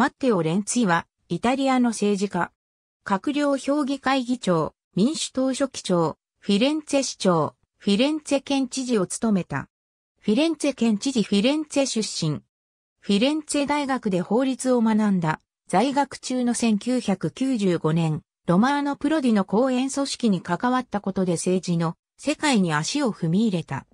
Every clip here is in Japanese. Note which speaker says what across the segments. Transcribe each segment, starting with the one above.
Speaker 1: マッテオ・レンツィは、イタリアの政治家。閣僚評議会議長、民主党書記長、フィレンツェ市長、フィレンツェ県知事を務めた。フィレンツェ県知事フィレンツェ出身。フィレンツェ大学で法律を学んだ。在学中の1995年、ロマーノ・プロディの講演組織に関わったことで政治の世界に足を踏み入れた。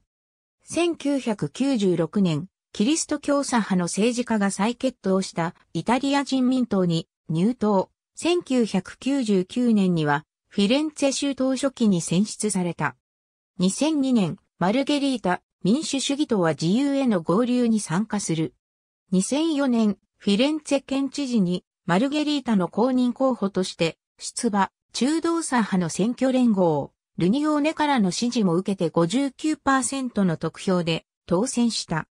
Speaker 1: 1996年、キリスト教左派の政治家が再決闘したイタリア人民党に入党。1999年にはフィレンツェ州党書記に選出された。2002年、マルゲリータ民主主義党は自由への合流に参加する。2004年、フィレンツェ県知事にマルゲリータの公認候補として出馬、中道左派の選挙連合、ルニオーネからの支持も受けて59%の得票で当選した。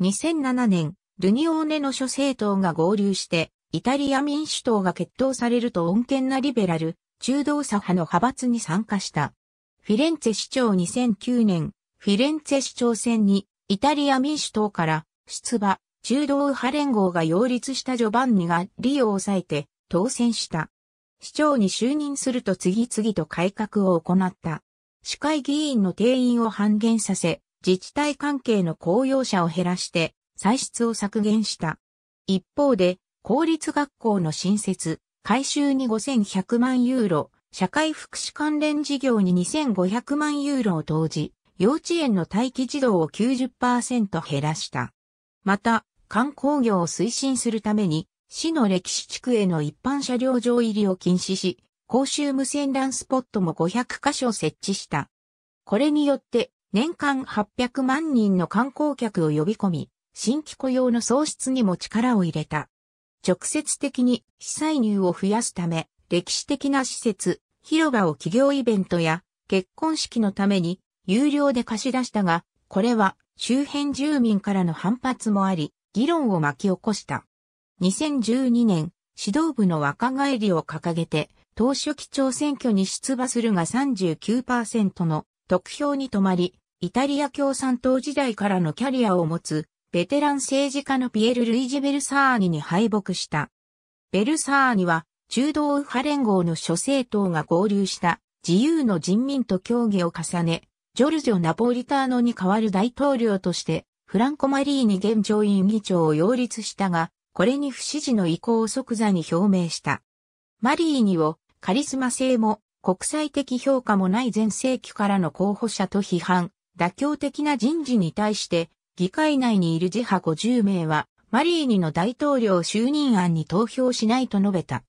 Speaker 1: 2007年、ルニオーネの諸政党が合流して、イタリア民主党が決闘されると穏健なリベラル、中道左派の派閥に参加した。フィレンツェ市長2009年、フィレンツェ市長選に、イタリア民主党から出馬、中道右派連合が擁立したジョバンニが利を抑えて当選した。市長に就任すると次々と改革を行った。市会議員の定員を半減させ、自治体関係の公用車を減らして、歳出を削減した。一方で、公立学校の新設、改修に5100万ユーロ、社会福祉関連事業に2500万ユーロを投じ、幼稚園の待機児童を90%減らした。また、観光業を推進するために、市の歴史地区への一般車両上入りを禁止し、公衆無線ランスポットも500箇所設置した。これによって年間800万人の観光客を呼び込み、新規雇用の創出にも力を入れた。直接的に被災入を増やすため、歴史的な施設、広場を企業イベントや結婚式のために有料で貸し出したが、これは周辺住民からの反発もあり、議論を巻き起こした。2012年、指導部の若返りを掲げて、当初期長選挙に出馬するが39%の得票に止まり、イタリア共産党時代からのキャリアを持つ、ベテラン政治家のピエル・ルイジ・ベルサーニに敗北した。ベルサーニは、中道右派連合の諸政党が合流した自由の人民と協議を重ね、ジョルジョ・ナポリターノに代わる大統領として、フランコ・マリーニ現上院議長を擁立したが、これに不支持の意向を即座に表明した。マリーニをカリスマ性も国際的評価もない前世紀からの候補者と批判、妥協的な人事に対して、議会内にいる自派50名は、マリーニの大統領就任案に投票しないと述べた。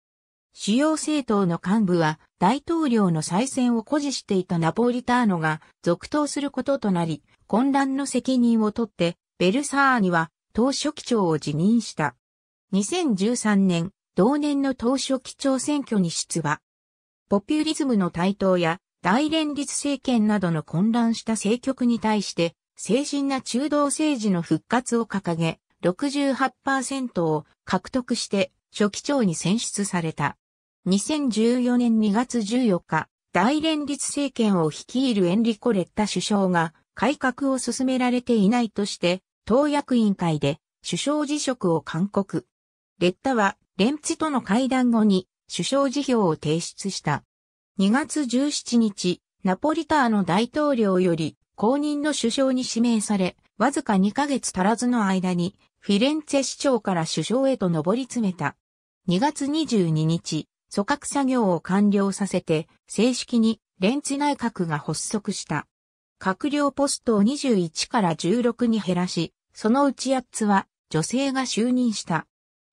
Speaker 1: 主要政党の幹部は大統領の再選を誇示していたナポリターノが続投することとなり、混乱の責任を取って、ベルサーニは党書記長を辞任した。2013年、同年の党書記長選挙に出馬。ポピュリズムの台頭や大連立政権などの混乱した政局に対して、精神な中道政治の復活を掲げ、68%を獲得して初期長に選出された。2014年2月14日、大連立政権を率いるエンリコ・レッタ首相が改革を進められていないとして、党役員会で首相辞職を勧告。レッタは、レンツとの会談後に首相辞表を提出した。2月17日、ナポリターの大統領より公認の首相に指名され、わずか2ヶ月足らずの間に、フィレンツェ市長から首相へと上り詰めた。2月22日、組閣作業を完了させて、正式にレンツ内閣が発足した。閣僚ポストを21から16に減らし、そのうち8つは女性が就任した。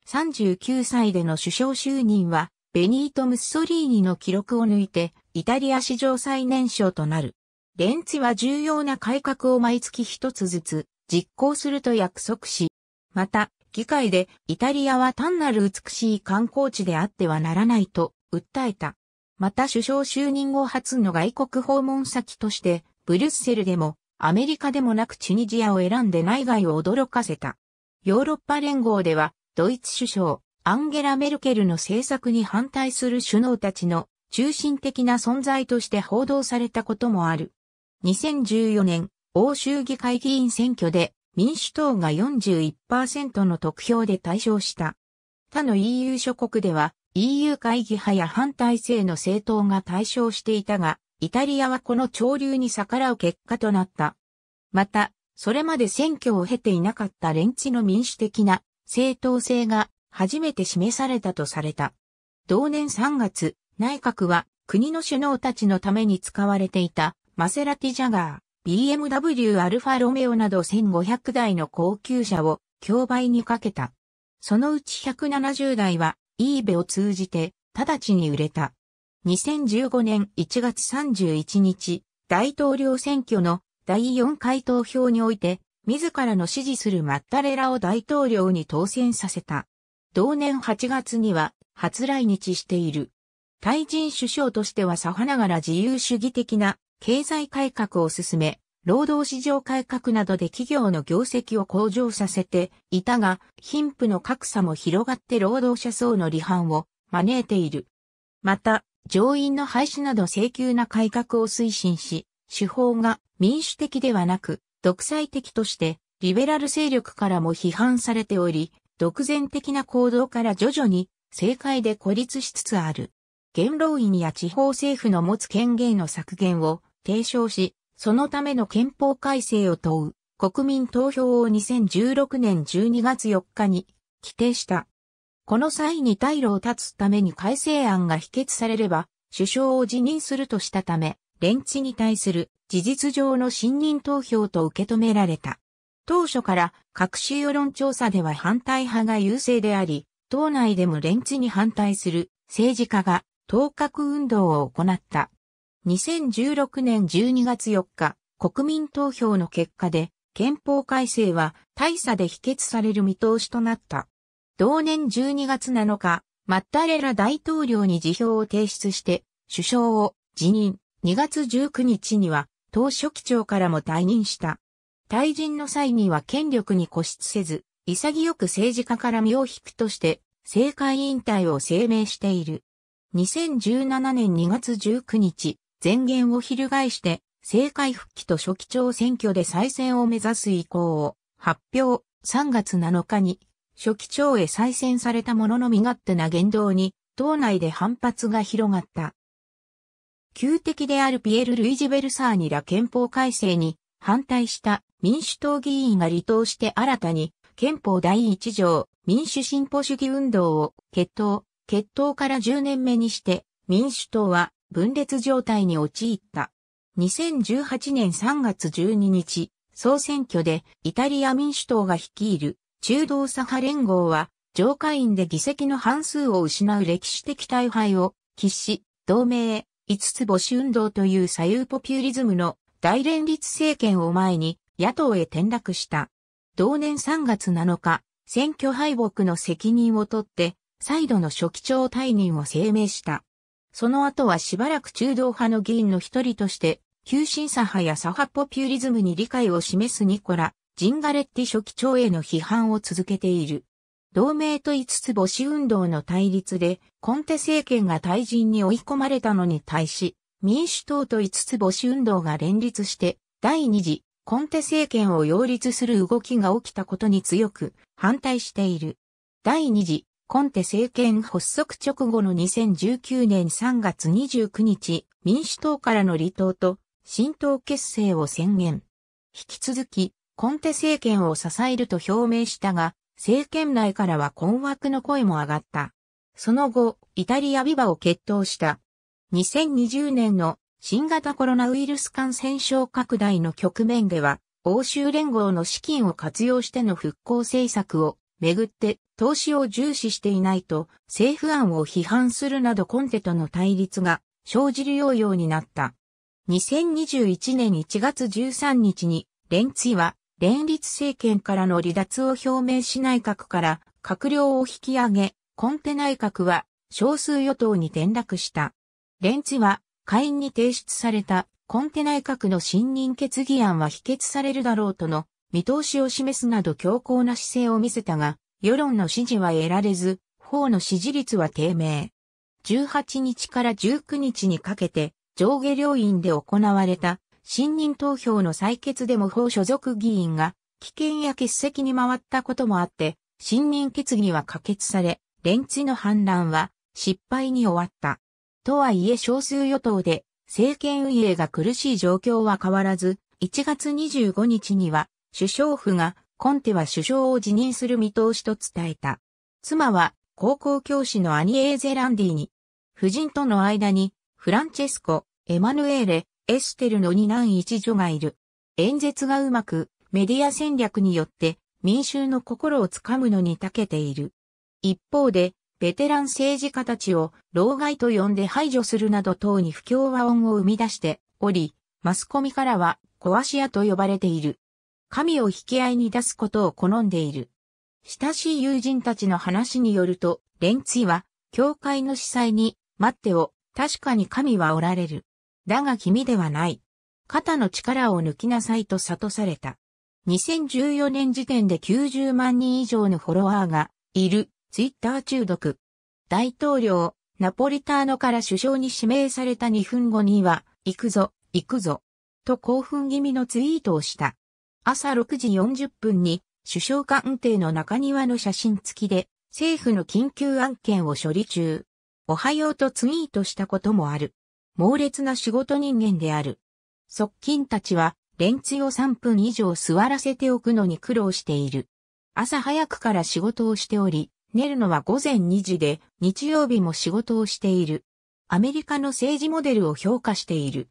Speaker 1: 39歳での首相就任はベニート・ムッソリーニの記録を抜いて、イタリア史上最年少となる。レンツは重要な改革を毎月一つずつ実行すると約束し、また、議会でイタリアは単なる美しい観光地であってはならないと訴えた。また首相就任後初の外国訪問先として、ブリュッセルでもアメリカでもなくチュニジアを選んで内外を驚かせた。ヨーロッパ連合では、ドイツ首相、アンゲラ・メルケルの政策に反対する首脳たちの中心的な存在として報道されたこともある。2014年、欧州議会議員選挙で民主党が41%の得票で対象した。他の EU 諸国では EU 会議派や反対性の政党が対象していたが、イタリアはこの潮流に逆らう結果となった。また、それまで選挙を経ていなかった連地の民主的な政党性が初めて示されたとされた。同年3月、内閣は国の首脳たちのために使われていたマセラティ・ジャガー、BMW アルファロメオなど1500台の高級車を競売にかけた。そのうち170台は eBay を通じて直ちに売れた。2015年1月31日、大統領選挙の第4回投票において、自らの支持するマッタレラを大統領に当選させた。同年8月には初来日している。タイ人首相としてはさはながら自由主義的な経済改革を進め、労働市場改革などで企業の業績を向上させていたが、貧富の格差も広がって労働者層の離反を招いている。また、上院の廃止など請求な改革を推進し、手法が民主的ではなく、独裁的として、リベラル勢力からも批判されており、独善的な行動から徐々に政界で孤立しつつある。元老院や地方政府の持つ権限の削減を提唱し、そのための憲法改正を問う国民投票を2016年12月4日に規定した。この際に退路を断つために改正案が否決されれば、首相を辞任するとしたため、連地に対する事実上の信任投票と受け止められた。当初から各種世論調査では反対派が優勢であり、党内でも連地に反対する政治家が当確運動を行った。2016年12月4日、国民投票の結果で憲法改正は大差で否決される見通しとなった。同年12月7日、マッタレラ大統領に辞表を提出して首相を辞任。2月19日には党書記長からも退任した。退陣の際には権力に固執せず、潔く政治家から身を引くとして、政界引退を声明している。2017年2月19日、前言を翻して、政界復帰と初期長選挙で再選を目指す意向を発表、3月7日に、初期長へ再選されたものの身勝手な言動に、党内で反発が広がった。旧敵であるピエール・ルイジ・ベルサーニら憲法改正に反対した民主党議員が離党して新たに憲法第一条民主進歩主義運動を決闘、決闘から10年目にして民主党は分裂状態に陥った。2018年3月12日、総選挙でイタリア民主党が率いる中道左派連合は上下院で議席の半数を失う歴史的大敗を喫し、同盟、五つ星運動という左右ポピュリズムの大連立政権を前に野党へ転落した。同年3月7日、選挙敗北の責任を取って、再度の書記長退任を声明した。その後はしばらく中道派の議員の一人として、急進左派や左派ポピュリズムに理解を示すニコラ、ジンガレッティ書記長への批判を続けている。同盟と五つ母子運動の対立で、コンテ政権が退陣に追い込まれたのに対し、民主党と五つ星運動が連立して、第二次コンテ政権を擁立する動きが起きたことに強く反対している。第二次コンテ政権発足直後の2019年3月29日、民主党からの離党と新党結成を宣言。引き続き、コンテ政権を支えると表明したが、政権内からは困惑の声も上がった。その後、イタリアビバを決闘した2020年の新型コロナウイルス感染症拡大の局面では、欧州連合の資金を活用しての復興政策をめぐって投資を重視していないと政府案を批判するなどコンテとの対立が生じるようようになった。2021年1月13日に、レンツは連立政権からの離脱を表明し内閣から閣僚を引き上げ、コンテ内閣は少数与党に転落した。レンチは、会員に提出されたコンテ内閣の信任決議案は否決されるだろうとの見通しを示すなど強硬な姿勢を見せたが、世論の支持は得られず、法の支持率は低迷。18日から19日にかけて、上下両院で行われた、信任投票の採決でも法所属議員が、危険や欠席に回ったこともあって、信任決議は可決され、連地の反乱は失敗に終わった。とはいえ少数与党で政権運営が苦しい状況は変わらず、1月25日には首相府がコンテは首相を辞任する見通しと伝えた。妻は高校教師のアニエーゼランディに、夫人との間にフランチェスコ、エマヌエーレ、エステルの二男一女がいる。演説がうまくメディア戦略によって民衆の心をつかむのに長けている。一方でベテラン政治家たちを老害と呼んで排除するなど等に不協和音を生み出しており、マスコミからは壊し屋と呼ばれている。神を引き合いに出すことを好んでいる。親しい友人たちの話によると、レンツィは、教会の司祭に、待ってを、確かに神はおられる。だが君ではない。肩の力を抜きなさいと悟された。2014年時点で90万人以上のフォロワーがいるツイッター中毒。大統領、ナポリターノから首相に指名された2分後には、行くぞ、行くぞ、と興奮気味のツイートをした。朝6時40分に、首相官邸の中庭の写真付きで、政府の緊急案件を処理中。おはようとツイートしたこともある。猛烈な仕事人間である。側近たちは、連中を3分以上座らせておくのに苦労している。朝早くから仕事をしており、寝るのは午前2時で、日曜日も仕事をしている。アメリカの政治モデルを評価している。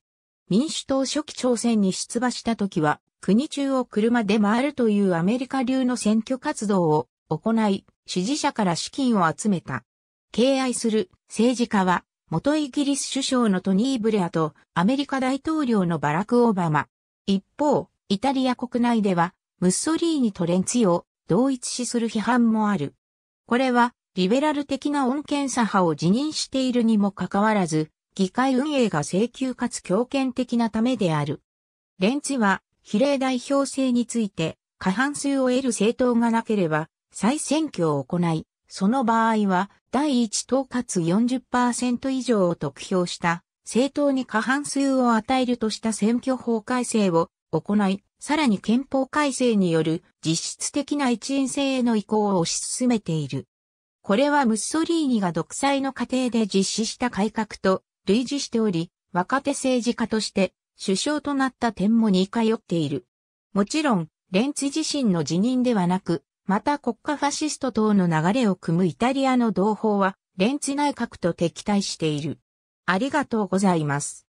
Speaker 1: 民主党初期朝鮮に出馬した時は、国中を車で回るというアメリカ流の選挙活動を行い、支持者から資金を集めた。敬愛する政治家は、元イギリス首相のトニー・ブレアとアメリカ大統領のバラク・オバマ。一方、イタリア国内では、ムッソリーニとレンツィを同一視する批判もある。これは、リベラル的な恩恵左派を辞任しているにもかかわらず、議会運営が請求かつ強権的なためである。レンツは、比例代表制について、過半数を得る政党がなければ、再選挙を行い、その場合は、第一党かつ40%以上を得票した政党に過半数を与えるとした選挙法改正を行い、さらに憲法改正による実質的な一員制への移行を推し進めている。これはムッソリーニが独裁の過程で実施した改革と類似しており、若手政治家として首相となった点も似通っている。もちろん、レンツ自身の辞任ではなく、また国家ファシスト等の流れを組むイタリアの同胞は、レンツ内閣と敵対している。ありがとうございます。